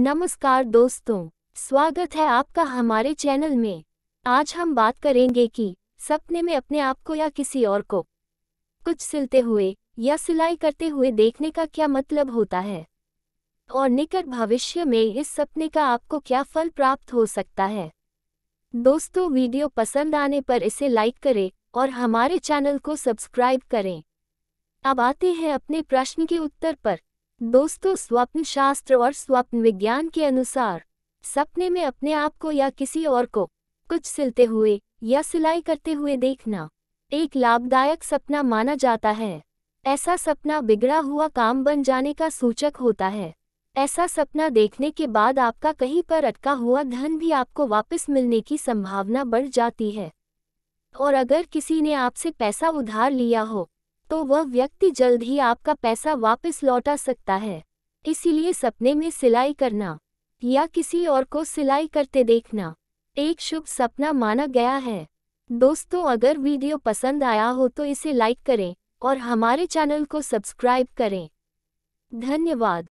नमस्कार दोस्तों स्वागत है आपका हमारे चैनल में आज हम बात करेंगे कि सपने में अपने आप को या किसी और को कुछ सिलते हुए या सिलाई करते हुए देखने का क्या मतलब होता है और निकट भविष्य में इस सपने का आपको क्या फल प्राप्त हो सकता है दोस्तों वीडियो पसंद आने पर इसे लाइक करें और हमारे चैनल को सब्सक्राइब करें अब आते हैं अपने प्रश्न के उत्तर पर दोस्तों स्वप्न शास्त्र और स्वप्न विज्ञान के अनुसार सपने में अपने आप को या किसी और को कुछ सिलते हुए या सिलाई करते हुए देखना एक लाभदायक सपना माना जाता है ऐसा सपना बिगड़ा हुआ काम बन जाने का सूचक होता है ऐसा सपना देखने के बाद आपका कहीं पर अटका हुआ धन भी आपको वापस मिलने की संभावना बढ़ जाती है और अगर किसी ने आपसे पैसा उधार लिया हो तो वह व्यक्ति जल्द ही आपका पैसा वापस लौटा सकता है इसीलिए सपने में सिलाई करना या किसी और को सिलाई करते देखना एक शुभ सपना माना गया है दोस्तों अगर वीडियो पसंद आया हो तो इसे लाइक करें और हमारे चैनल को सब्सक्राइब करें धन्यवाद